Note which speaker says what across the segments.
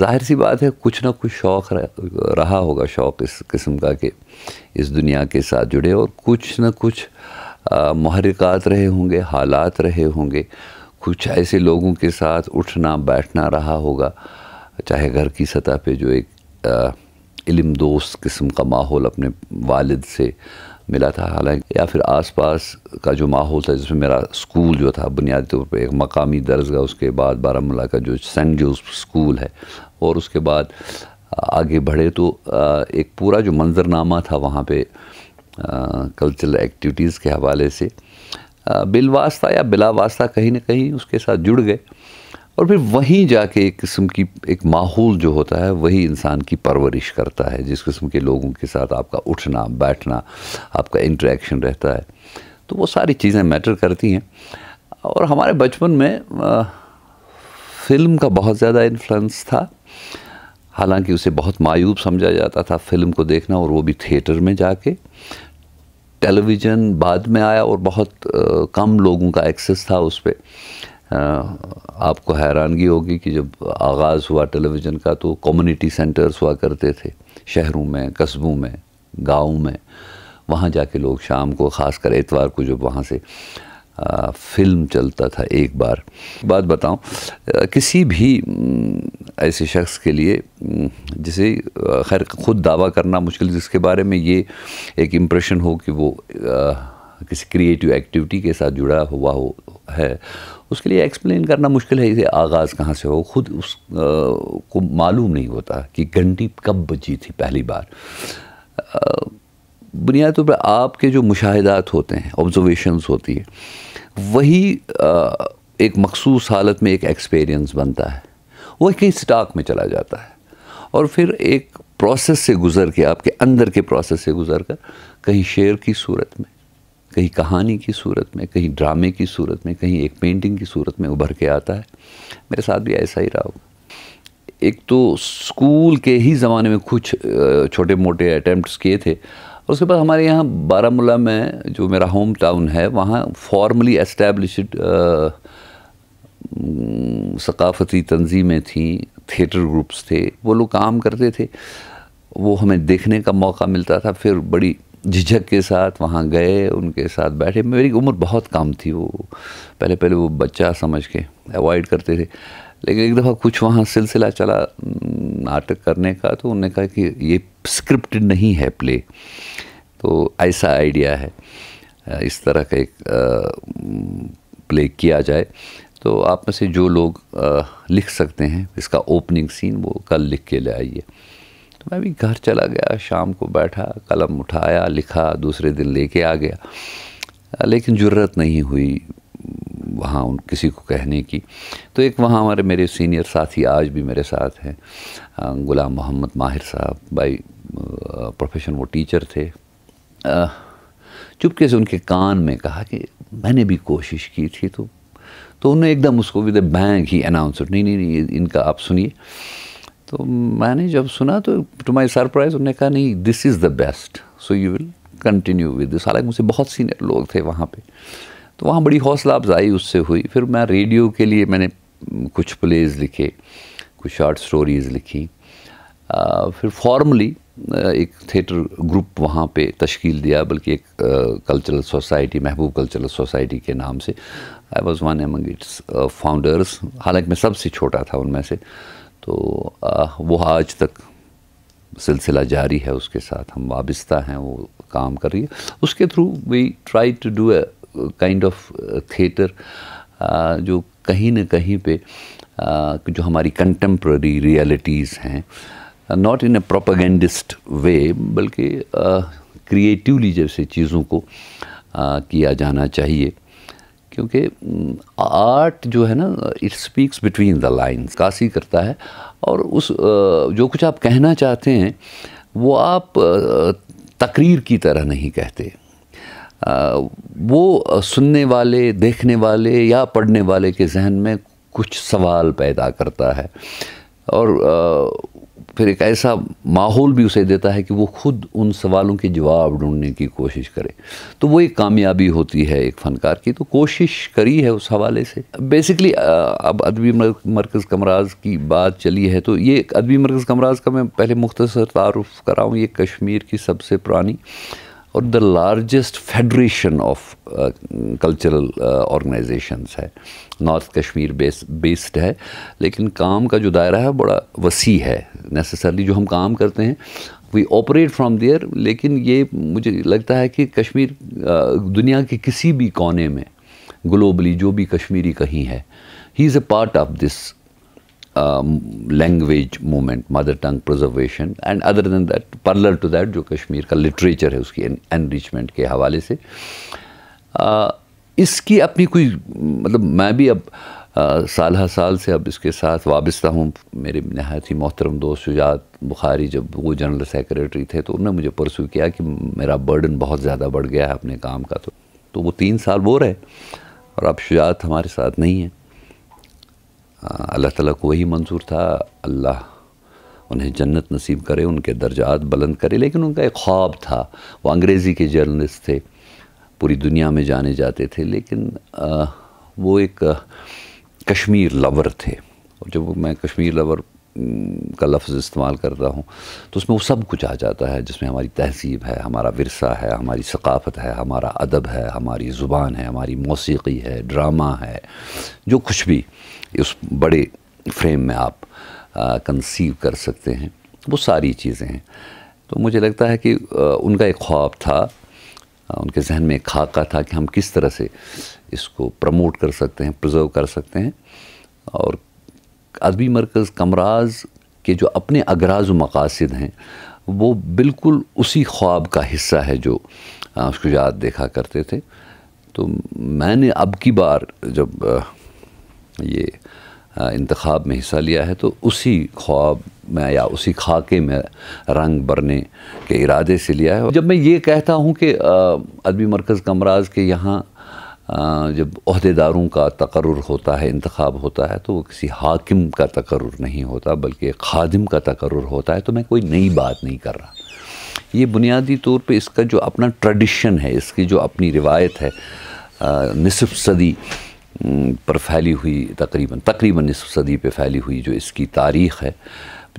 Speaker 1: जाहिर सी बात है कुछ ना कुछ शौक़ रहा होगा शौक़ इस किस्म का कि इस दुनिया के साथ जुड़े और कुछ ना कुछ महरिकात रहे होंगे हालात रहे होंगे कुछ ऐसे लोगों के साथ उठना बैठना रहा होगा चाहे घर की सतह पे जो एक आ, इलम दोस्त किस्म का माहौल अपने वालिद से मिला था हालांकि या फिर आसपास का जो माहौल था जिसमें मेरा स्कूल जो था बुनियादी तौर पर एक मकामी दर्जगा उसके बाद बारामूला का जो सेंट जो स्कूल है और उसके बाद आगे बढ़े तो एक पूरा जो मंजरनामा था वहाँ पे कल्चरल एक्टिविटीज़ के हवाले से बिलवास्ता या बिलावास्ता कहीं ना कहीं उसके साथ जुड़ गए और फिर वहीं जाके एक किस्म की एक माहौल जो होता है वही इंसान की परवरिश करता है जिस किस्म के लोगों के साथ आपका उठना बैठना आपका इंटरेक्शन रहता है तो वो सारी चीज़ें मैटर करती हैं और हमारे बचपन में आ, फिल्म का बहुत ज़्यादा इन्फ्लुएंस था हालांकि उसे बहुत मायूब समझा जाता था फिल्म को देखना और वो भी थिएटर में जाके टेलीविज़न बाद में आया और बहुत आ, कम लोगों का एक्सेस था उस पर आपको हैरानगी होगी कि जब आगाज़ हुआ टेलीविज़न का तो कम्युनिटी सेंटर्स हुआ करते थे शहरों में कस्बों में गाँव में वहाँ जाके लोग शाम को ख़ासकर एतवार को जब वहाँ से आ, फिल्म चलता था एक बार बात बताऊं किसी भी ऐसे शख्स के लिए जिसे खैर ख़ुद दावा करना मुश्किल जिसके बारे में ये एक इम्प्रेशन हो कि वो आ, किसी क्रिएटिव एक्टिविटी के साथ जुड़ा हुआ हो है उसके लिए एक्सप्लेन करना मुश्किल है इसे आगाज़ कहाँ से हो खुद उस आ, को मालूम नहीं होता कि घंटी कब बची थी पहली बार बुनियाद तौर पर आपके जो मुशाहदात होते हैं ऑब्जर्वेशंस होती है वही आ, एक मखसूस हालत में एक एक्सपीरियंस बनता है वो कहीं स्टाक में चला जाता है और फिर एक प्रोसेस से गुज़र के आपके अंदर के प्रोसेस से गुज़र कर कहीं शेर की सूरत में कहीं कहानी की सूरत में कहीं ड्रामे की सूरत में कहीं एक पेंटिंग की सूरत में उभर के आता है मेरे साथ भी ऐसा ही रहा होगा एक तो स्कूल के ही ज़माने में कुछ छोटे मोटे अटैम्प्ट्स किए थे और उसके बाद हमारे यहाँ बारामूला में जो मेरा होम टाउन है वहाँ फॉर्मली एस्टेब्लिशड सकाफती तंजीमें थी थिएटर ग्रुप्स थे वो लोग काम करते थे वो हमें देखने का मौका मिलता था फिर बड़ी झिझक के साथ वहाँ गए उनके साथ बैठे मेरी उम्र बहुत कम थी वो पहले पहले वो बच्चा समझ के अवॉइड करते थे लेकिन एक दफ़ा कुछ वहाँ सिलसिला चला नाटक करने का तो उन्होंने कहा कि ये स्क्रिप्ट नहीं है प्ले तो ऐसा आइडिया है इस तरह का एक प्ले किया जाए तो आप में से जो लोग लिख सकते हैं इसका ओपनिंग सीन वो कल लिख के ले आइए तो मैं भी घर चला गया शाम को बैठा कलम उठाया लिखा दूसरे दिन लेके आ गया लेकिन ज़रूरत नहीं हुई वहाँ उन किसी को कहने की तो एक वहाँ हमारे मेरे सीनियर साथी आज भी मेरे साथ हैं गुलाम मोहम्मद माहिर साहब भाई प्रोफेशन वो टीचर थे चुपके से उनके कान में कहा कि मैंने भी कोशिश की थी तो तो उन्होंने एकदम उसको विद बैंक ही अनाउंस नहीं नहीं नहीं इनका आप सुनिए तो मैंने जब सुना तो टू माई सरप्राइज उन्होंने कहा नहीं this is the best so you will continue with this हालांकि मुझसे बहुत सीनियर लोग थे वहाँ पे तो वहाँ बड़ी हौसला अफजाई उससे हुई फिर मैं रेडियो के लिए मैंने कुछ प्लेज लिखे कुछ शॉर्ट स्टोरीज़ लिखी फिर फॉर्मली एक थिएटर ग्रुप वहाँ पे तश्कील दिया बल्कि एक cultural society Mehboob cultural society के नाम से I was one among its founders हालांकि मैं सबसे छोटा था उनमें से तो आ, वो आज तक सिलसिला जारी है उसके साथ हम वाबस्ता हैं वो काम कर रही है उसके through we try to do a kind of theatre जो कहीं ना कहीं पे आ, जो हमारी कंटेम्प्रेरी रियलिटीज़ हैं not in a propagandist way बल्कि क्रिएटिवली जैसे चीज़ों को आ, किया जाना चाहिए क्योंकि आर्ट जो है ना it speaks between the lines काशी करता है और उस जो कुछ आप कहना चाहते हैं वो आप तकरीर की तरह नहीं कहते वो सुनने वाले देखने वाले या पढ़ने वाले के जहन में कुछ सवाल पैदा करता है और फिर एक ऐसा माहौल भी उसे देता है कि वो खुद उन सवालों के जवाब ढूंढने की कोशिश करे तो वो एक कामयाबी होती है एक फ़नकार की तो कोशिश करी है उस हवाले से बेसिकली अब अदबी मरकज़ कमराज की बात चली है तो ये अदबी मरकज़ कमराज का मैं पहले मुख्तसर तारफ़ कराऊँ ये कश्मीर की सबसे पुरानी और the largest federation of cultural organisations है नॉर्थ कश्मीर बेस बेस्ड है लेकिन काम का जो दायरा है बड़ा वसी है नेसेसरली जो हम काम करते हैं वी ऑपरेट फ्रॉम देयर लेकिन ये मुझे लगता है कि कश्मीर uh, दुनिया के किसी भी कोने में ग्लोबली जो भी कश्मीरी कहीं है he is a part of this language movement mother tongue preservation and other than that parallel to that जो कश्मीर का लिटरेचर है उसकी एनरिचमेंट के हवाले से uh, इसकी अपनी कोई मतलब मैं भी अब आ, uh, साल हर साल से अब इसके साथ वाबस्ता हूँ मेरे नहायत ही मोहतरम दोस्त शुजात बुखारी जब वो जनरल सेक्रेटरी थे तो उन्होंने मुझे परसू किया कि मेरा बर्डन बहुत ज़्यादा बढ़ गया है अपने काम का तो तो वो तीन साल वो रहे और अब शुजात हमारे साथ नहीं है अल्लाह ताला को वही मंजूर था अल्लाह उन्हें जन्नत नसीब करे उनके दर्जात बुलंद करे लेकिन उनका एक ख्वाब था वो अंग्रेज़ी के जर्नलिस्ट थे पूरी दुनिया में जाने जाते थे लेकिन आ, वो एक कश्मीर लवर थे और जब मैं कश्मीर लवर का लफ्ज़ इस्तेमाल कर रहा हूँ तो उसमें वो सब कुछ आ जाता है जिसमें हमारी तहजीब है हमारा विरसा है हमारी सकाफ़त है हमारा अदब है हमारी ज़ुबान है हमारी मौसीकी है ड्रामा है जो कुछ भी उस बड़े फ्रेम में आप कंसीव कर सकते हैं वो सारी चीज़ें हैं तो मुझे लगता है कि आ, उनका एक ख्वाब था आ, उनके जहन में एक खाका था कि हम किस तरह से इसको प्रमोट कर सकते हैं प्रज़र्व कर सकते हैं और अदबी मरकज़ कमराज के जो अपने अगराज मकासद हैं वो बिल्कुल उसी ख्वाब का हिस्सा है जो उसको याद देखा करते थे तो मैंने अब की बार जब ये इंतखब में हिस्सा लिया है तो उसी ख्वाब में या उसी खाके में रंग भरने के इरादे से लिया है जब मैं ये कहता हूँ कि अदबी मरकज़ कमराज के यहाँ जब अहदेदारों का तकर होता है इंतखब होता है तो वो किसी हाकिम का तकर नहीं होता बल्कि खादिम का तकर होता है तो मैं कोई नई बात नहीं कर रहा ये बुनियादी तौर पे इसका जो अपना ट्रेडिशन है इसकी जो अपनी रिवायत है नसफ़ सदी पर फैली हुई तकरीबन तकरीबन नसफ़ सदी पे फैली हुई जो इसकी तारीख़ है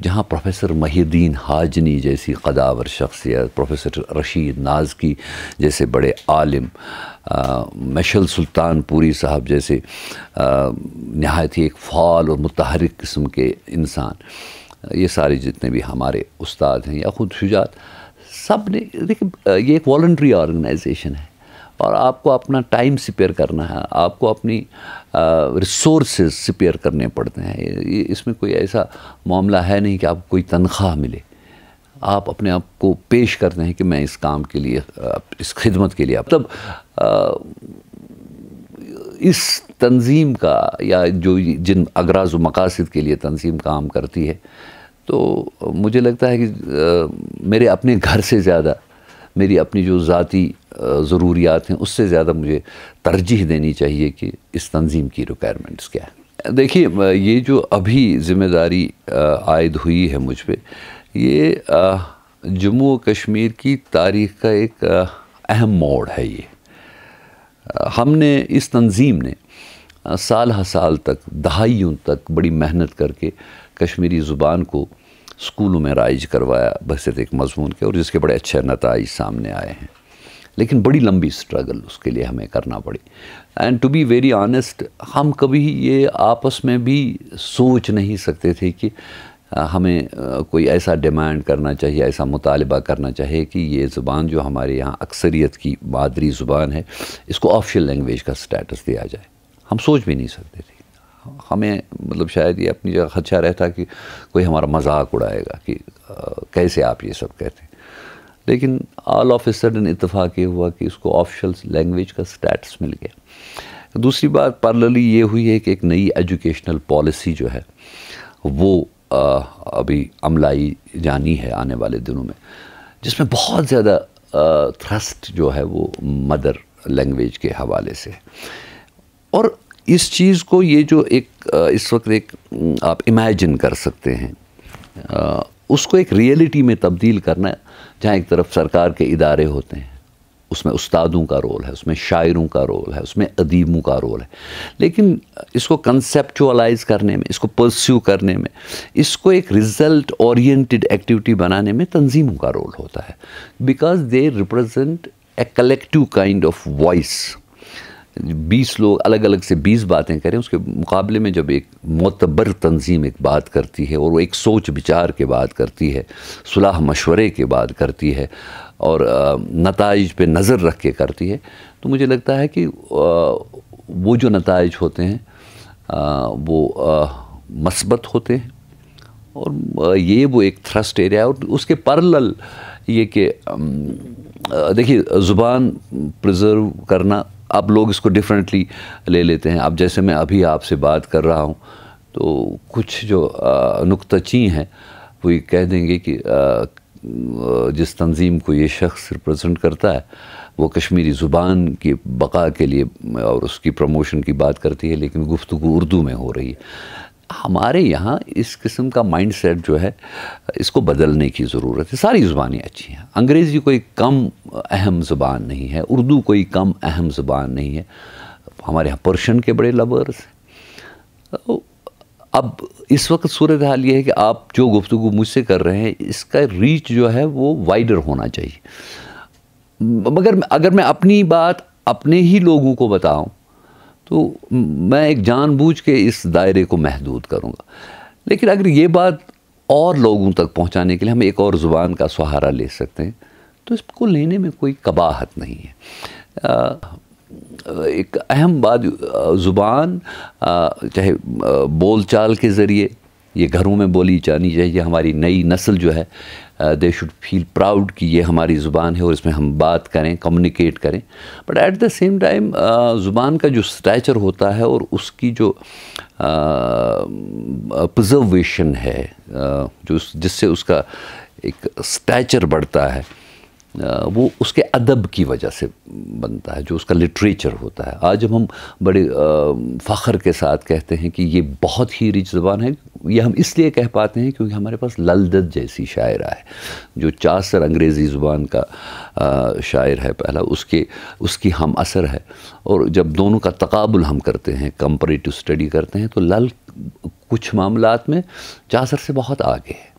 Speaker 1: जहाँ प्रोफेसर महीदीन हाजनी जैसी कदावर शख्सियत प्रोफेसर रशीद नाज की जैसे बड़े आलिम मशल पूरी साहब जैसे नहायत ही एक फ़ाल और मतहरक किस्म के इंसान ये सारे जितने भी हमारे उस्ताद हैं या ख़ुद शुजात सब ने देखिए ये एक वॉल्ट्री ऑर्गेनाइजेशन है और आपको अपना टाइम स्पेयर करना है आपको अपनी रिसोर्सेज स्पेयर करने पड़ते हैं इसमें कोई ऐसा मामला है नहीं कि आपको कोई तनख्वाह मिले आप अपने आप को पेश करते हैं कि मैं इस काम के लिए इस खिदमत के लिए मतलब इस तंजीम का या जो जिन अगराज व मकासद के लिए तंजीम काम करती है तो मुझे लगता है कि मेरे अपने घर से ज़्यादा मेरी अपनी जो ज़ाती ज़रूरियात हैं उससे ज़्यादा मुझे तरजीह देनी चाहिए कि इस तंजीम की रिक्वायरमेंट्स क्या है देखिए ये जो अभी ज़िम्मेदारी आयद हुई है मुझ पर ये जम्मू कश्मीर की तारीख का एक अहम मोड़ है ये हमने इस तंजीम ने साल हर साल तक दहाइयों तक बड़ी मेहनत करके कश्मीरी ज़ुबान को स्कूलों में राइज करवाया बहसीत एक मजमून के और जिसके बड़े अच्छे नतज सामने आए हैं लेकिन बड़ी लंबी स्ट्रगल उसके लिए हमें करना पड़ी and to be very honest हम कभी ये आपस में भी सोच नहीं सकते थे कि हमें कोई ऐसा डिमांड करना चाहिए ऐसा मुतालबा करना चाहिए कि ये ज़ुबान जो हमारे यहाँ अक्सरियत की मादरी ज़ुबान है इसको ऑफिशियल लैंग्वेज का स्टेटस दिया जाए हम सोच भी नहीं सकते थे हमें मतलब शायद ये अपनी जगह खदशा रहता कि कोई हमारा मजाक उड़ाएगा कि आ, कैसे आप ये सब कहते हैं लेकिन ऑल ऑफ ए सडन इतफाक़ ये हुआ कि उसको ऑफिशल लैंग्वेज का स्टेटस मिल गया दूसरी बात पार्लली ये हुई है कि एक नई एजुकेशनल पॉलिसी जो है वो आ, अभी अमलाई जानी है आने वाले दिनों में जिसमें बहुत ज़्यादा थ्रस्ट जो है वो मदर लैंग्वेज के हवाले से और इस चीज़ को ये जो एक इस वक्त एक आप इमेजिन कर सकते हैं उसको एक रियलिटी में तब्दील करना जहाँ एक तरफ सरकार के इदारे होते हैं उसमें उस्तादों का रोल है उसमें शायरों का रोल है उसमें अदीबों का रोल है लेकिन इसको कंसेप्चुअलाइज करने में इसको परस्यू करने में इसको एक रिज़ल्ट ओरिएंटेड एक्टिविटी बनाने में तंजीमों का रोल होता है because they represent a collective kind of voice बीस लोग अलग अलग से बीस बातें करें उसके मुकाबले में जब एक मतबर तंजीम एक बात करती है और वो एक सोच विचार के बात करती है सुलह मशवरे के बात करती है और नतज पे नज़र रख के करती है तो मुझे लगता है कि वो जो नतज होते हैं वो मस्बत होते हैं और ये वो एक थ्रस्ट एरिया है और उसके परल ये कि देखिए ज़ुबान प्रिजर्व करना अब लोग इसको डिफरेंटली ले लेते हैं अब जैसे मैं अभी आपसे बात कर रहा हूँ तो कुछ जो नुकतची हैं वो ये कह देंगे कि जिस तंजीम को ये शख्स रिप्रेजेंट करता है वो कश्मीरी ज़ुबान की बका के लिए और उसकी प्रमोशन की बात करती है लेकिन गुफ्तु उर्दू में हो रही है हमारे यहाँ इस किस्म का माइंड सेट जो है इसको बदलने की ज़रूरत है सारी ज़ुबानें अच्छी हैं अंग्रेज़ी कोई कम अहम ज़ुबान नहीं है उर्दू कोई कम अहम ज़ुबान नहीं है हमारे यहाँ पर्शियन के बड़े लवर्स हैं तो अब इस वक्त सूरत हाल ये है कि आप जो गुफ्तु मुझसे कर रहे हैं इसका रीच जो है वो वाइडर होना चाहिए मगर अगर मैं अपनी बात अपने ही लोगों को बताऊं तो मैं एक जानबूझ के इस दायरे को महदूद करूँगा लेकिन अगर ये बात और लोगों तक पहुँचाने के लिए हम एक और ज़ुबान का सहारा ले सकते हैं तो इसको लेने में कोई कबाहत नहीं है आ, एक अहम बात ज़ुबान चाहे बोलचाल के ज़रिए ये घरों में बोली जानी चाहिए हमारी नई नस्ल जो है दे शुड फील प्राउड कि ये हमारी ज़ुबान है और इसमें हम बात करें कम्युनिकेट करें but at the same time ज़ुबान का जो स्टैचर होता है और उसकी जो प्रजर्वेशन uh, है uh, जो जिससे उसका एक स्टैचर बढ़ता है वो उसके अदब की वजह से बनता है जो उसका लिटरेचर होता है आज हम हम बड़े फ़ख्र के साथ कहते हैं कि ये बहुत ही रिच ज़बान है ये हम इसलिए कह पाते हैं क्योंकि हमारे पास ललदत जैसी शायरा है जो चासर अंग्रेज़ी ज़ुबान का शायर है पहला उसके उसकी हम असर है और जब दोनों का तकाबुल हम करते हैं कंपरेटिव स्टडी करते हैं तो लल कुछ मामला में चासर से बहुत आगे है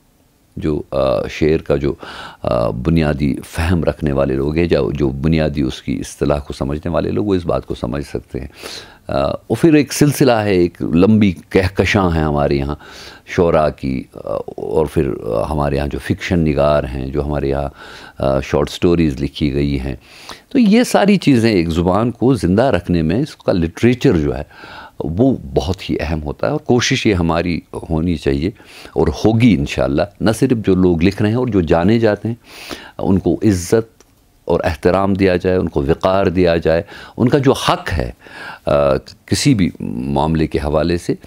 Speaker 1: जो शेर का जो बुनियादी फहम रखने वाले लोग हैं जो जो बुनियादी उसकी असलाह को समझने वाले लोग वो इस बात को समझ सकते हैं और फिर एक सिलसिला है एक लंबी कहकशाँ हैं हमारे यहाँ शरा की और फिर हमारे यहाँ जो फिक्शन निगार हैं जो हमारे यहाँ शॉर्ट स्टोरीज़ लिखी गई हैं तो ये सारी चीज़ें एक ज़ुबान को ज़िंदा रखने में इसका लिटरेचर जो है तो वो बहुत ही अहम होता है और कोशिश ये हमारी होनी चाहिए और होगी इन न सिर्फ जो लोग लिख रहे हैं और जो जाने जाते हैं उनको इज़्ज़त और एहतराम दिया जाए उनको वक़ार दिया जाए उनका जो हक़ है आ, किसी भी मामले के हवाले से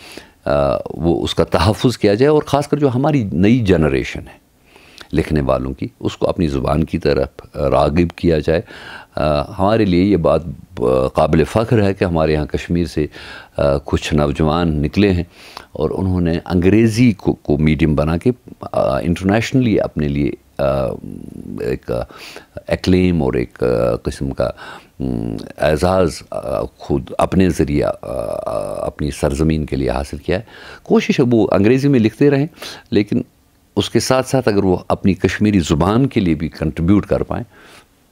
Speaker 1: आ, वो उसका तहफ़ किया जाए और ख़ासकर जो हमारी नई जनरेशन है लिखने वालों की उसको अपनी ज़ुबान की तरफ रागब किया जाए आ, हमारे लिए ये बात काबिल फ़ख्र है कि हमारे यहाँ कश्मीर से आ, कुछ नौजवान निकले हैं और उन्होंने अंग्रेज़ी को, को मीडियम बना के इंटरनेशनली अपने लिए आ, एक एक्लेम और एक किस्म का एजाज़ खुद अपने ज़रिए अपनी सरजमीन के लिए हासिल किया है कोशिश है वो अंग्रेज़ी में लिखते रहें लेकिन उसके साथ साथ अगर वो अपनी कश्मीरी ज़ुबान के लिए भी कंट्रीब्यूट कर पाएँ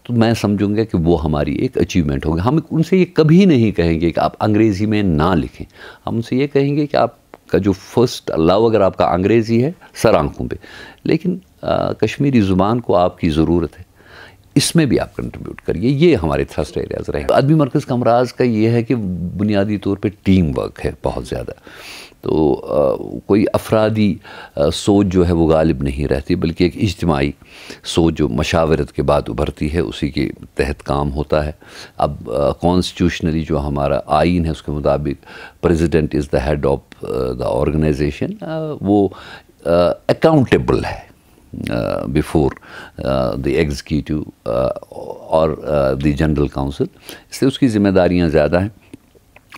Speaker 1: तो मैं समझूंगा कि वो हमारी एक अचीवमेंट होगी हम उनसे ये कभी नहीं कहेंगे कि आप अंग्रेज़ी में ना लिखें हम उनसे ये कहेंगे कि आपका जो फर्स्ट लव अगर आपका अंग्रेज़ी है सर आँखों पर लेकिन आ, कश्मीरी ज़ुबान को आपकी ज़रूरत है इसमें भी आप कंट्रीब्यूट करिए ये हमारे थ्रस्ट एरियाज रहे अदबी मरकज़ कमराज का ये है कि बुनियादी तौर पर टीम वर्क है बहुत ज़्यादा तो आ, कोई अफरादी आ, सोच जो है वो गालिब नहीं रहती बल्कि एक इज्तमाही सोच जो मशावरत के बाद उभरती है उसी के तहत काम होता है अब कॉन्स्टिट्यूशनली जो हमारा आइन है उसके मुताबिक president is the head of the organisation वो अकाउंटेबल है uh, before uh, the executive uh, or uh, the general council इसलिए उसकी जिम्मेदारियाँ ज़्यादा हैं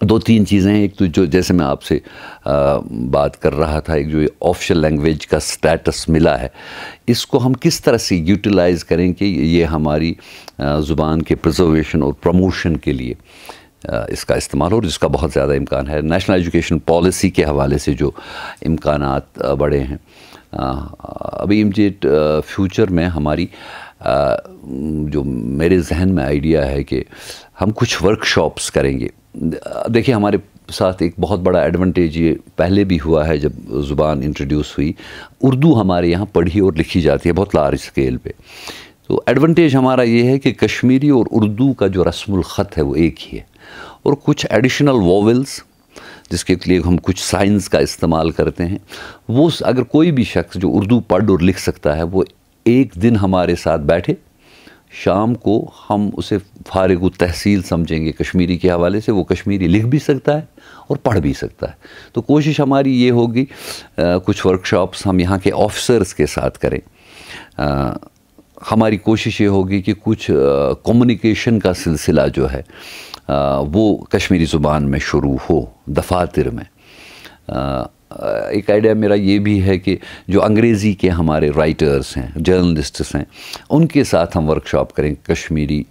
Speaker 1: दो तीन चीज़ें हैं एक तो जो जैसे मैं आपसे uh, बात कर रहा था एक जो ऑफिशियल लैंग्वेज का स्टेटस मिला है इसको हम किस तरह से यूटिलाइज़ करें कि ये हमारी uh, ज़ुबान के प्रजर्वेशन और प्रमोशन के लिए इसका इस्तेमाल हो जिसका बहुत ज़्यादा इम्कान है नेशनल एजुकेशन पॉलिसी के हवाले से जो इम्कान बढ़े हैं अभी इमजेट फ्यूचर में हमारी जो मेरे जहन में आइडिया है कि हम कुछ वर्कशॉप्स करेंगे देखिए हमारे साथ एक बहुत बड़ा एडवांटेज ये पहले भी हुआ है जब ज़ुबान इंट्रोड्यूस हुई उर्दू हमारे यहाँ पढ़ी और लिखी जाती है बहुत लार्ज स्केल पे तो एडवांटेज हमारा ये है कि कश्मीरी और उर्दू का जो रस्म ख़त है वो एक ही है और कुछ एडिशनल वोवल्स जिसके लिए हम कुछ साइंस का इस्तेमाल करते हैं वो अगर कोई भी शख्स जो उर्दू पढ़ और लिख सकता है वो एक दिन हमारे साथ बैठे शाम को हम उसे फारग तहसील समझेंगे कश्मीरी के हवाले से वो कश्मीरी लिख भी सकता है और पढ़ भी सकता है तो कोशिश हमारी ये होगी कुछ वर्कशॉप्स हम यहाँ के ऑफिसर्स के साथ करें आ, हमारी कोशिश ये होगी कि कुछ कम्युनिकेशन का सिलसिला जो है वो कश्मीरी ज़ुबान में शुरू हो दफातर में एक आइडिया मेरा ये भी है कि जो अंग्रेज़ी के हमारे राइटर्स हैं जर्नलिस्ट्स हैं उनके साथ हम वर्कशॉप करें कश्मीरी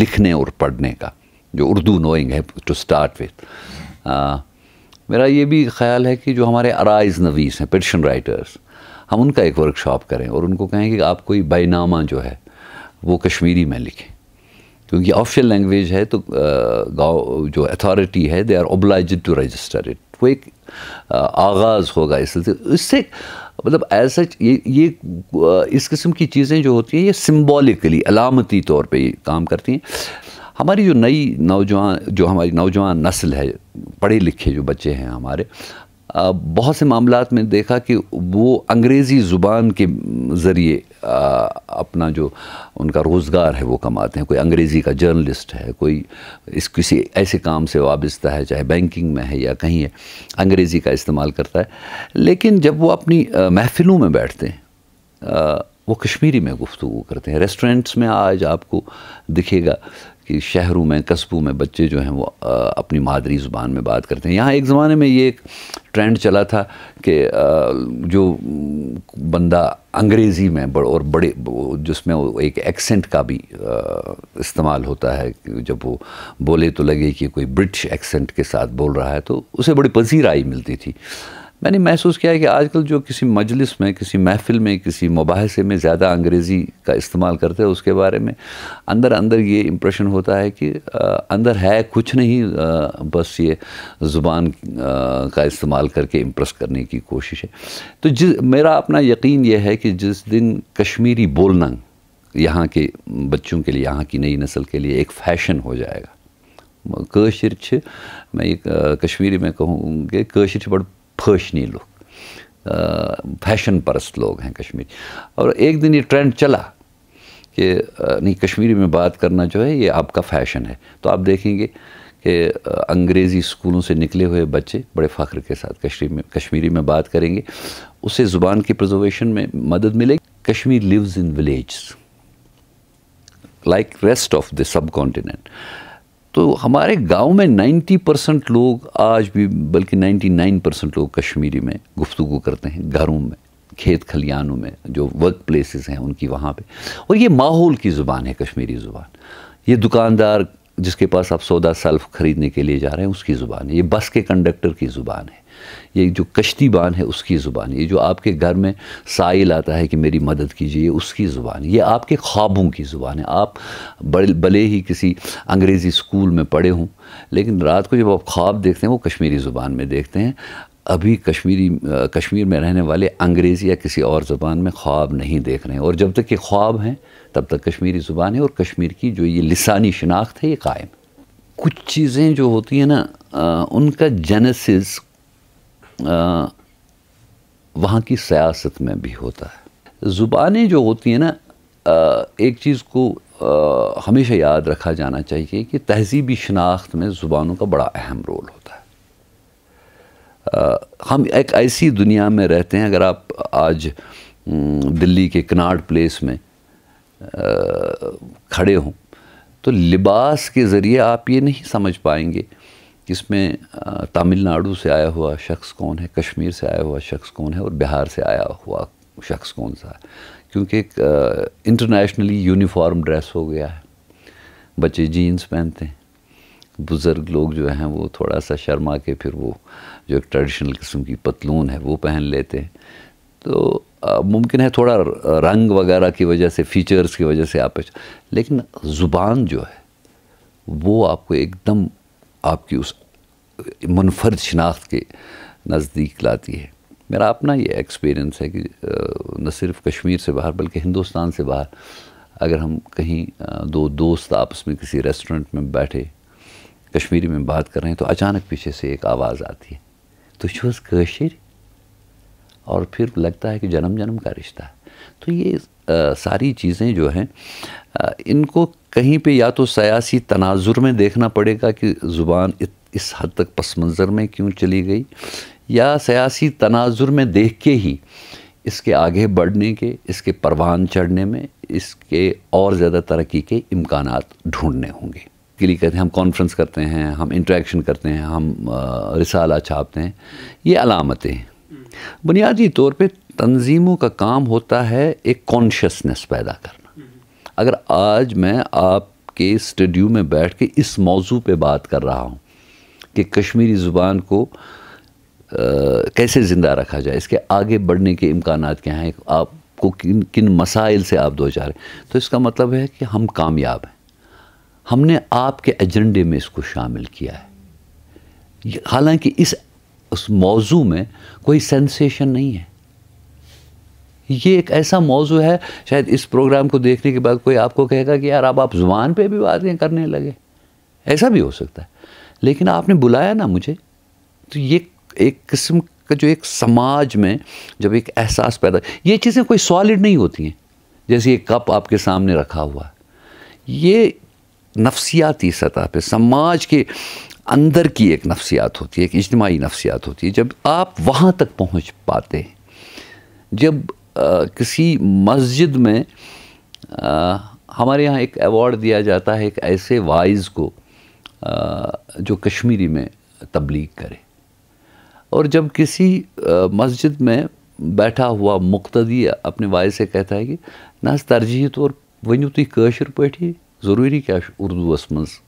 Speaker 1: लिखने और पढ़ने का जो उर्दू नोइंग है टू स्टार्ट विथ मेरा ये भी ख्याल है कि जो हमारे अराइज नवीस हैं पेटिशन राइटर्स हम उनका एक वर्कशॉप करें और उनको कहें कि आप कोई बैनामा जो है वो कश्मीरी में लिखें क्योंकि ऑफिशियल लैंग्वेज है तो गांव जो अथॉरिटी है they are obliged to register it वो एक आगाज़ होगा इस सिलसिले इससे मतलब एज सच ये ये इस किस्म की चीज़ें जो होती हैं ये सिम्बॉलिकली अलामती तौर पे काम करती हैं हमारी जो नई नौजवान जो हमारी नौजवान नस्ल है पढ़े लिखे जो बच्चे हैं हमारे बहुत से मामला में देखा कि वो अंग्रेज़ी ज़ुबान के ज़रिए अपना जो उनका रोज़गार है वो कमाते हैं कोई अंग्रेज़ी का जर्नलिस्ट है कोई इस किसी ऐसे काम से वाबस्ता है चाहे बैंकिंग में है या कहीं है अंग्रेज़ी का इस्तेमाल करता है लेकिन जब वो अपनी महफ़िलों में बैठते हैं वो कश्मीरी में गुफ्तु करते हैं रेस्टोरेंट्स में आज आपको दिखेगा कि शहरों में कस्बों में बच्चे जो हैं वो अपनी मादरी ज़ुबान में बात करते हैं यहाँ एक ज़माने में ये एक ट्रेंड चला था कि जो बंदा अंग्रेज़ी में बड़ और बड़े जिसमें एक एक्सेंट का भी इस्तेमाल होता है जब वो बोले तो लगे कि कोई ब्रिटिश एक्सेंट के साथ बोल रहा है तो उसे बड़ी पसीराई मिलती थी मैंने महसूस किया है कि आजकल जो किसी मजलिस में किसी महफिल में किसी मुबासे में ज़्यादा अंग्रेज़ी का इस्तेमाल करते हैं उसके बारे में अंदर अंदर ये इम्प्रेशन होता है कि अंदर है कुछ नहीं बस ये ज़ुबान का इस्तेमाल करके इम्प्रेस करने की कोशिश है तो जिस मेरा अपना यकीन यह है कि जिस दिन कश्मीरी बोलना यहाँ के बच्चों के लिए यहाँ की नई नस्ल के लिए एक फ़ैशन हो जाएगा कशिर मैं कश्मीरी में कहूँगे कशिर बड़ फैशनी लुक फैशन परस्त लोग हैं कश्मीर और एक दिन ये ट्रेंड चला कि नहीं कश्मीरी में बात करना जो है ये आपका फैशन है तो आप देखेंगे कि अंग्रेज़ी स्कूलों से निकले हुए बच्चे बड़े फ़ख्र के साथ कश्मीर में कश्मीरी में बात करेंगे उसे ज़ुबान की प्रजर्वेशन में मदद मिलेगी Kashmir lives in village like rest of the subcontinent तो हमारे गांव में 90 परसेंट लोग आज भी बल्कि 99 परसेंट लोग कश्मीरी में गुफ्तु करते हैं घरों में खेत खलियानों में जो वर्क प्लेसेस हैं उनकी वहाँ पे और ये माहौल की ज़ुबान है कश्मीरी ज़ुबान ये दुकानदार जिसके पास आप सौदा सेल्फ़ ख़रीदने के लिए जा रहे हैं उसकी ज़ुबान है ये बस के कंडक्टर की ज़ुबान है ये जो कश्ती बान है उसकी ज़ुबान ये जो आपके घर में साइल आता है कि मेरी मदद कीजिए उसकी ज़ुबान ये आपके ख्वाबों की ज़ुबान है आप बड़े भले ही किसी अंग्रेज़ी स्कूल में पढ़े हों लेकिन रात को जब आप ख्वाब देखते हैं वो कश्मीरी ज़ुबान में देखते हैं अभी कश्मीरी कश्मीर में रहने वाले अंग्रेज़ी या किसी और ज़ुबान में ख्वाब नहीं देख रहे हैं और जब तक ये ख्वाब हैं तब तक कश्मीरी ज़ुबान है और कश्मीर की जो ये लसानी शनाख्त है ये कायम कुछ चीज़ें जो होती हैं ना उनका जेनेसिस वहाँ की सियासत में भी होता है ज़ुबानें जो होती हैं ना एक चीज़ को आ, हमेशा याद रखा जाना चाहिए कि तहजीबी शनाख्त में ज़ुबानों का बड़ा अहम रोल होता है आ, हम एक ऐसी दुनिया में रहते हैं अगर आप आज दिल्ली के कनाड प्लेस में आ, खड़े हों तो लिबास के ज़रिए आप ये नहीं समझ पाएंगे इसमें तमिलनाडु से आया हुआ शख्स कौन है कश्मीर से आया हुआ शख्स कौन है और बिहार से आया हुआ शख्स कौन सा है क्योंकि एक इंटरनेशनली यूनिफॉर्म ड्रेस हो गया है बच्चे जीन्स पहनते हैं बुज़ुर्ग लोग जो हैं वो थोड़ा सा शर्मा के फिर वो जो एक ट्रेडिशनल किस्म की पतलून है वो पहन लेते हैं तो मुमकिन है थोड़ा रंग वगैरह की वजह से फीचर्स की वजह से आप लेकिन ज़ुबान जो है वो आपको एकदम आपकी उस मुनफरद शनाख्त के नज़दीक लाती है मेरा अपना ये एक्सपीरियंस है कि न सिर्फ कश्मीर से बाहर बल्कि हिंदुस्तान से बाहर अगर हम कहीं दो दोस्त आपस में किसी रेस्टोरेंट में बैठे कश्मीरी में बात कर रहे हैं तो अचानक पीछे से एक आवाज़ आती है तो शोज कशिर और फिर लगता है कि जन्म जन्म का रिश्ता है तो ये आ, सारी चीज़ें जो हैं इनको कहीं पे या तो सियासी तनाजुर में देखना पड़ेगा कि ज़ुबान इस हद तक पस मंज़र में क्यों चली गई या सियासी तनाजुर में देख के ही इसके आगे बढ़ने के इसके परवान चढ़ने में इसके और ज़्यादा तरक्की के इम्कान ढूंढने होंगे के लिए कहते हैं हम कॉन्फ्रेंस करते हैं हम इंट्रैक्शन करते हैं हम रिसाला छापते हैं ये अलामतें हैं हम्म। बुनियादी तौर पे तंजीमों का काम होता है एक कॉन्शसनेस पैदा करना अगर आज मैं आपके स्टूडियो में बैठ के इस मौजू पे बात कर रहा हूँ कि कश्मीरी ज़ुबान को आ, कैसे ज़िंदा रखा जाए इसके आगे बढ़ने के इम्कान क्या हैं आपको किन किन मसाइल से आप दो चार तो इसका मतलब है कि हम कामयाब हैं हमने आपके एजेंडे में इसको शामिल किया है हालांकि इस उस मौजू में कोई सेंसेशन नहीं है ये एक ऐसा मौजू है शायद इस प्रोग्राम को देखने के बाद कोई आपको कहेगा कि यार अब आप जुबान पे भी बातें करने लगे ऐसा भी हो सकता है लेकिन आपने बुलाया ना मुझे तो ये एक किस्म का जो एक समाज में जब एक एहसास पैदा ये चीज़ें कोई सॉलिड नहीं होती हैं जैसे ये कप आपके सामने रखा हुआ ये नफसियाती सतह पे समाज के अंदर की एक नफसियात होती है एक इजमाही नफसियात होती है जब आप वहाँ तक पहुँच पाते हैं जब किसी मस्जिद में आ, हमारे यहाँ एक अवार्ड दिया जाता है एक ऐसे वाइज को आ, जो कश्मीरी में तबलीग करे और जब किसी आ, मस्जिद में बैठा हुआ मुख्तदी अपने वाइज से कहता है कि ना तरजीह तौर तो वनू तो तुम कशर पे ज़रूरी क्या उर्दूस मज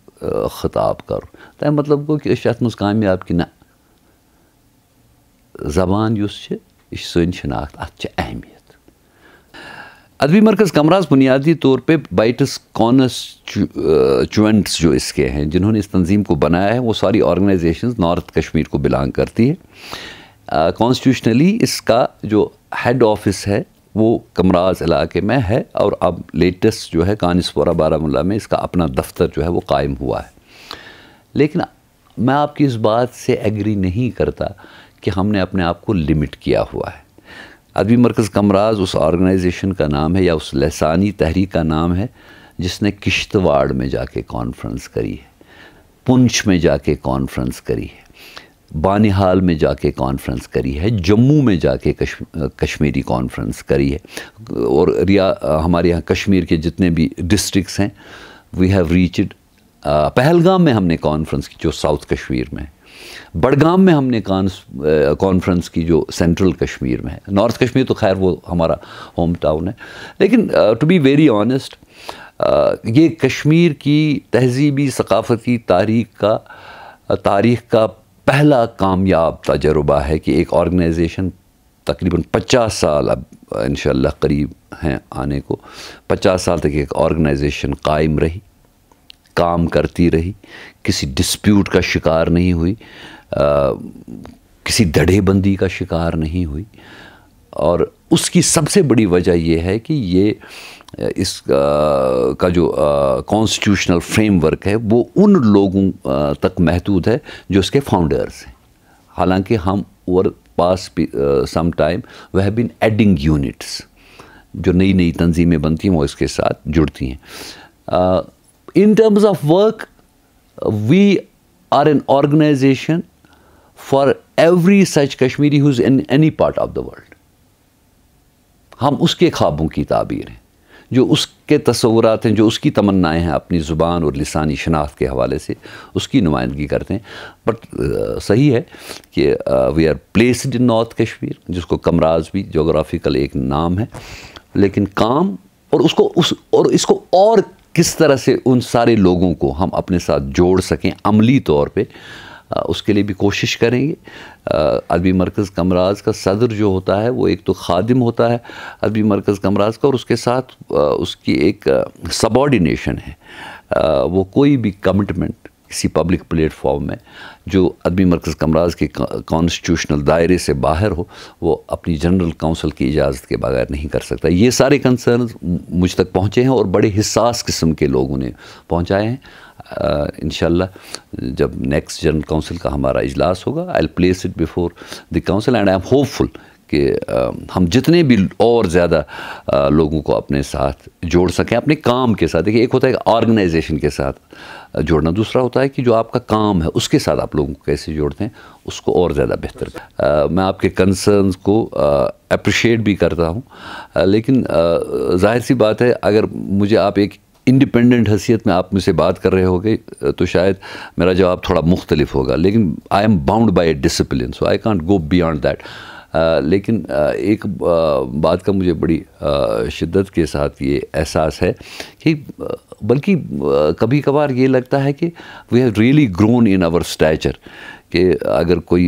Speaker 1: खताब कर तमें तो मतलब गो कि कामयाब कि ना जबान यह सनाख्त अहमियत अदबी मरकज़ कमराज बुनियादी तौर पर बाइटस कॉनस चुंट्स जो इसके हैं जिन्होंने इस तंजीम को बनाया है वो सारी ऑर्गेनाइजेशन नॉर्थ कश्मीर को बिलोंग करती है कॉन्स्टिट्यूशनली इसका जो हेड ऑफिस है वो कमराज इलाके में है और अब लेटेस्ट जो है कानसपोरा बारामूला में इसका अपना दफ्तर जो है वो कायम हुआ है लेकिन मैं आपकी इस बात से एग्री नहीं करता कि हमने अपने आप को लिमिट किया हुआ है अदबी मरकज़ कमराज उस ऑर्गेनाइजेशन का नाम है या उस लहसानी तहरीक का नाम है जिसने किश्तवाड़ में जाके कॉन्फ्रेंस करी है पुंछ में जाके कॉन्फ्रेंस करी है बानिहाल में जाके कॉन्फ्रेंस करी है जम्मू में जाके कश, कश्मीरी कॉन्फ्रेंस करी है और रिया हमारे यहाँ कश्मीर के जितने भी डिस्ट्रिक्स हैं वी हैव रीचड पहलगाम में हमने कॉन्फ्रेंस की जो साउथ कश्मीर में बड़गाम में हमने कॉन्स कॉन्फ्रेंस की जो सेंट्रल कश्मीर में है नॉर्थ कश्मीर तो खैर वो हमारा होम टाउन है लेकिन टू बी वेरी ऑनेस्ट ये कश्मीर की तहजीबी सकाफती तारीख का तारीख का पहला कामयाब तजर्बा है कि एक ऑर्गेनाइजेशन तकरीबन 50 साल अब इन करीब हैं आने को 50 साल तक एक ऑर्गेनाइजेशन कायम रही काम करती रही किसी डिस्प्यूट का शिकार नहीं हुई आ, किसी दड़ेबंदी का शिकार नहीं हुई और उसकी सबसे बड़ी वजह यह है कि ये इस आ, का जो कॉन्स्टिट्यूशनल फ्रेमवर्क है वो उन लोगों आ, तक महदूद है जो इसके फाउंडर्स हैं हालांकि हम ओवर पास सम टाइम वह बिन एडिंग यूनिट्स जो नई नई तंजीमें बनती हैं वो इसके साथ जुड़ती हैं In terms of work, we are an organization for every such Kashmiri who's in any part of the world. हम उसके ख्वाबों की ताबीर हैं जो उसके तस्वुरात हैं जो उसकी तमन्नाएं हैं अपनी ज़ुबान और लसानी शनाख्त के हवाले से उसकी नुमाइंदगी करते हैं बट आ, uh, सही है कि we are placed in north Kashmir जिसको कमराज भी जोग्राफिकल एक नाम है लेकिन काम और उसको उस और इसको और किस तरह से उन सारे लोगों को हम अपने साथ जोड़ सकें अमली तौर पे उसके लिए भी कोशिश करेंगे अदबी मरकज़ कमराज का सदर जो होता है वो एक तो खादिम होता है अदबी मरकज़ कमराज का और उसके साथ उसकी एक सबॉर्डिनेशन है वो कोई भी कमिटमेंट किसी पब्लिक प्लेटफॉर्म में जो अदबी मरकज़ कमराज के कॉन्स्टिट्यूशनल दायरे से बाहर हो वो अपनी जनरल काउंसिल की इजाज़त के बगैर नहीं कर सकता ये सारे कंसर्न मुझ तक पहुँचे हैं और बड़े हिसास किस्म के लोग उन्हें पहुँचाए हैं इन जब नेक्स्ट जनरल काउंसिल का हमारा इजलास होगा I place it before the council and I am hopeful कि हम जितने भी और ज़्यादा लोगों को अपने साथ जोड़ सकें अपने काम के साथ देखिए एक होता है ऑर्गेनाइजेशन के साथ जोड़ना दूसरा होता है कि जो आपका काम है उसके साथ आप लोगों को कैसे जोड़ते हैं उसको और ज़्यादा बेहतर मैं आपके कंसर्न को अप्रिशिएट भी करता हूँ लेकिन जाहिर सी बात है अगर मुझे आप एक इंडिपेंडेंट हैसियत में आप मुझसे बात कर रहे होगे तो शायद मेरा जवाब थोड़ा मुख्तलिफ होगा लेकिन I am bound by a discipline so I can't go beyond that आ, लेकिन आ, एक बात का मुझे बड़ी आ, शिद्दत के साथ ये एहसास है कि बल्कि कभी कभार ये लगता है कि we have really grown in our stature कि अगर कोई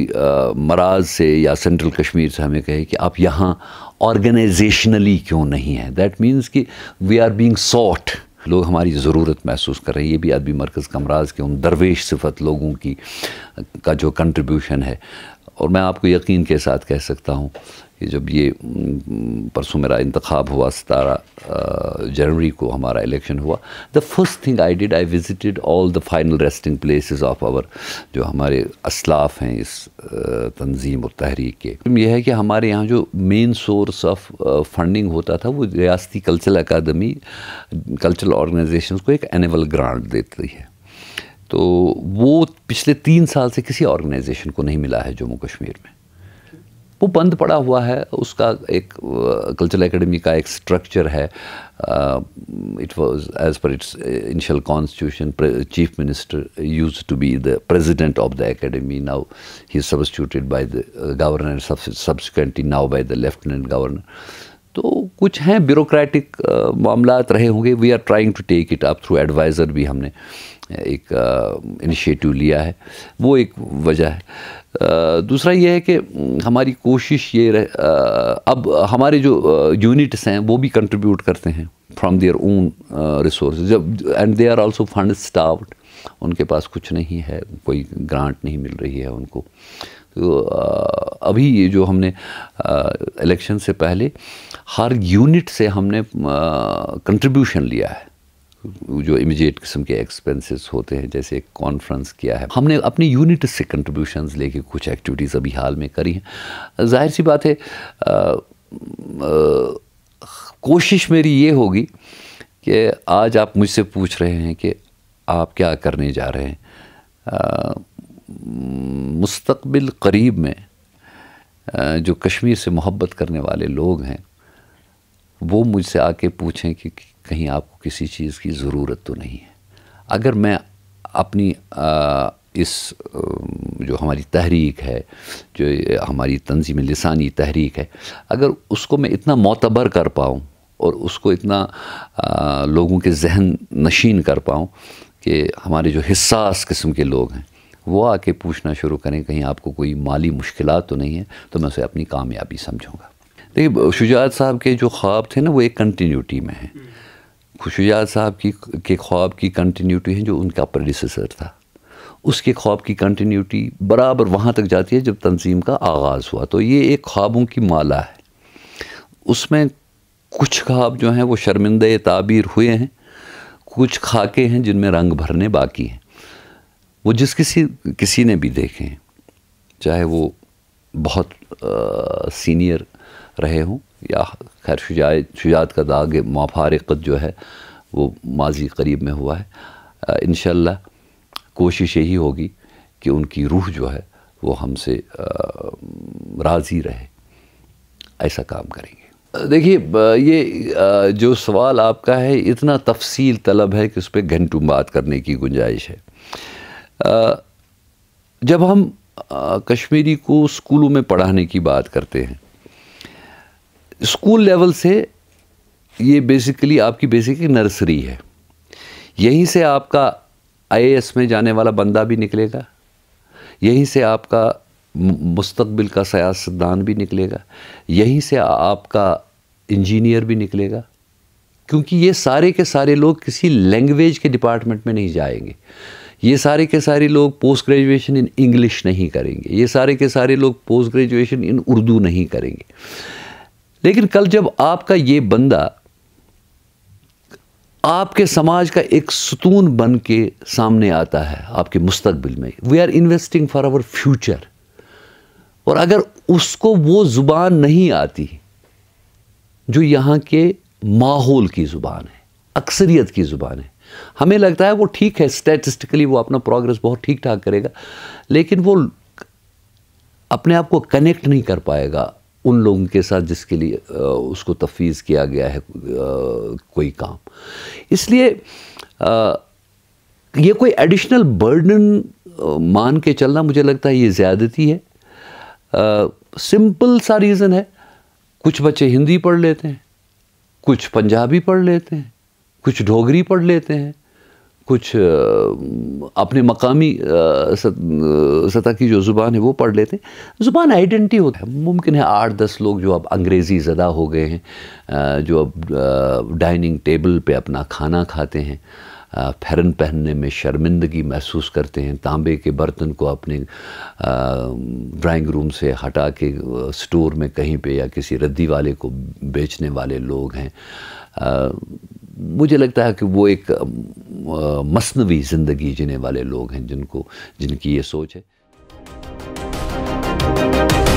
Speaker 1: मराज से या सेंट्रल कश्मीर से हमें कहे कि आप यहाँ ऑर्गेनाइजेशनली क्यों नहीं है दैट मीन्स कि वी आर बीइंग सॉट लोग हमारी ज़रूरत महसूस कर रहे हैं ये भी अदबी मरकज़ कमराज के उन दरवेश सिफत लोगों की का जो कंट्रीब्यूशन है और मैं आपको यकीन के साथ कह सकता हूँ कि जब ये परसों मेरा इंतखब हुआ सतारह जनवरी को हमारा इलेक्शन हुआ the first thing I did I visited all the final resting places of our जो हमारे असलाफ हैं इस तंजीम और तहरीक के यह है कि हमारे यहाँ जो मेन सोर्स ऑफ फंडिंग होता था वो रियासती कल्चरल अकादमी कल्चरल ऑर्गेनाइजेशन को एक एनअल ग्रांट देती है तो वो पिछले तीन साल से किसी ऑर्गेनाइजेशन को नहीं मिला है जम्मू कश्मीर में वो बंद पड़ा हुआ है उसका एक कल्चरल एकेडमी का एक स्ट्रक्चर है it was as per its initial constitution chief minister use to be the president of the academy now he substituted by the governor subsequently now by the lieutenant governor तो कुछ हैं bureaucratic मामला रहे होंगे we are trying to take it up through adviser भी हमने uh, एक initiative लिया है वो एक वजह है दूसरा ये है कि हमारी कोशिश ये रह, अब हमारे जो यूनिट्स हैं वो भी कंट्रीब्यूट करते हैं फ्रॉम देयर ओन रिसोर्स जब and they are also fund staffed उनके पास कुछ नहीं है कोई ग्रांट नहीं मिल रही है उनको तो अभी ये जो हमने इलेक्शन से पहले हर यूनिट से हमने कंट्रीब्यूशन लिया है जो इमीडिएट किस्म के एक्सपेंसेस होते हैं जैसे एक कॉन्फ्रेंस किया है हमने अपनी यूनिट से कंट्रीब्यूशन लेके कुछ एक्टिविटीज़ अभी हाल में करी हैं जाहिर सी बात है आ, आ, कोशिश मेरी ये होगी कि आज आप मुझसे पूछ रहे हैं कि आप क्या करने जा रहे हैं मुस्तबिल करीब में आ, जो कश्मीर से मोहब्बत करने वाले लोग हैं वो मुझसे आके पूछें कि कहीं आपको किसी चीज़ की ज़रूरत तो नहीं है अगर मैं अपनी आ, इस जो हमारी तहरीक है जो हमारी तंजीम लसानी तहरीक है अगर उसको मैं इतना मोतबर कर पाऊँ और उसको इतना आ, लोगों के जहन नशीन कर पाऊँ कि हमारे जो हिसास किस्म के लोग हैं वो आके पूछना शुरू करें कहीं आपको कोई माली मुश्किल तो नहीं है तो मैं उसे अपनी कामयाबी समझूँगा देखिए शुजात साहब के जो ख्वाब थे ना वो एक कंटिन्यूटी में हैं खुशियाद साहब की के ख्वाब की कंटिन्यूटी है जो उनका प्रोड्यूसर था उसके ख्वाब की कंटिन्यूटी बराबर वहाँ तक जाती है जब तंजीम का आगाज़ हुआ तो ये एक ख्वाबों की माला है उसमें कुछ ख्वाब जो हैं वो शर्मिंदे ताबीर हुए हैं कुछ खाके हैं जिनमें रंग भरने बाकी हैं वो जिस किसी किसी ने भी देखे हैं चाहे वो बहुत आ, सीनियर रहे हों या खैर शुजात शुजात का दाग माफारकत जो है वो माजी करीब में हुआ है इन कोशिश यही होगी कि उनकी रूह जो है वो हमसे राज़ी रहे ऐसा काम करेंगे देखिए ये जो सवाल आपका है इतना तफसील तलब है कि उस पर घंटों बात करने की गुंजाइश है जब हम कश्मीरी को स्कूलों में पढ़ाने की बात करते हैं स्कूल लेवल से ये बेसिकली आपकी बेसिकली नर्सरी है यहीं से आपका आईएएस में जाने वाला बंदा भी निकलेगा यहीं से आपका मुस्तबिल का सियासतदान भी निकलेगा यहीं से आपका इंजीनियर भी निकलेगा क्योंकि ये सारे के सारे लोग किसी लैंग्वेज के डिपार्टमेंट में नहीं जाएंगे ये सारे के सारे लोग पोस्ट ग्रेजुएशन इन इंग्लिश नहीं करेंगे ये सारे के सारे लोग पोस्ट ग्रेजुएशन इन उर्दू नहीं करेंगे लेकिन कल जब आपका ये बंदा आपके समाज का एक सुतून बन के सामने आता है आपके मुस्तबिल में we are investing for our future और अगर उसको वो ज़ुबान नहीं आती जो यहाँ के माहौल की ज़ुबान है अक्सरियत की ज़ुबान है हमें लगता है वो ठीक है स्टैटिस्टिकली वो अपना प्रोग्रेस बहुत ठीक ठाक करेगा लेकिन वो अपने आप को कनेक्ट नहीं कर पाएगा उन लोगों के साथ जिसके लिए उसको तफवीज़ किया गया है कोई काम इसलिए ये कोई एडिशनल बर्डन मान के चलना मुझे लगता है ये ज़्यादती है सिंपल सा रीज़न है कुछ बच्चे हिंदी पढ़ लेते हैं कुछ पंजाबी पढ़ लेते हैं कुछ डोगरी पढ़ लेते हैं कुछ अपने मकामी सतह की जो ज़ुबान है वो पढ़ लेते हैं ज़ुबान आइडेंटिटी होता है मुमकिन है आठ दस लोग जो अब अंग्रेज़ी ज़दा हो गए हैं जो अब डाइनिंग टेबल पे अपना खाना खाते हैं फेरन पहनने में शर्मिंदगी महसूस करते हैं तांबे के बर्तन को अपने ड्राइंग रूम से हटा के स्टोर में कहीं पे या किसी रद्दी वाले को बेचने वाले लोग हैं मुझे लगता है कि वो एक मसनवी ज़िंदगी जीने वाले लोग हैं जिनको जिनकी ये सोच है